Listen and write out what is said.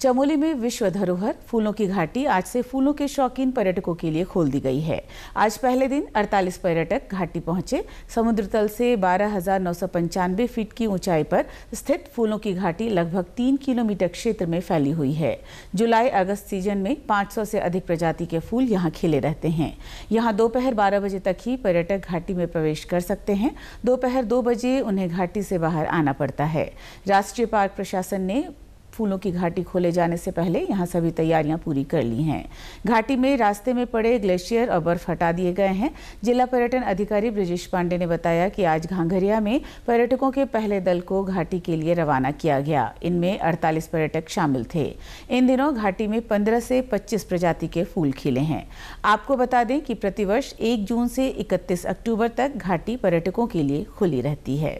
चमोली में विश्व धरोहर फूलों की घाटी आज से फूलों के शौकीन पर्यटकों के लिए खोल दी गई है आज पहले दिन 48 पर्यटक घाटी पहुंचे समुद्र तल से बारह फीट की ऊंचाई पर स्थित फूलों की घाटी लगभग तीन किलोमीटर क्षेत्र में फैली हुई है जुलाई अगस्त सीजन में 500 से अधिक प्रजाति के फूल यहाँ खिले रहते हैं यहाँ दोपहर बारह बजे तक ही पर्यटक घाटी में प्रवेश कर सकते हैं दोपहर दो बजे उन्हें घाटी से बाहर आना पड़ता है राष्ट्रीय पार्क प्रशासन ने फूलों की घाटी खोले जाने से पहले यहाँ सभी तैयारियां पूरी कर ली हैं घाटी में रास्ते में पड़े ग्लेशियर और बर्फ हटा दिए गए हैं जिला पर्यटन अधिकारी ब्रजेश पांडे ने बताया कि आज घांघरिया में पर्यटकों के पहले दल को घाटी के लिए रवाना किया गया इनमें अड़तालीस पर्यटक शामिल थे इन दिनों घाटी में पंद्रह से पच्चीस प्रजाति के फूल खिले हैं आपको बता दें कि प्रतिवर्ष एक जून से इकतीस अक्टूबर तक घाटी पर्यटकों के लिए खुली रहती है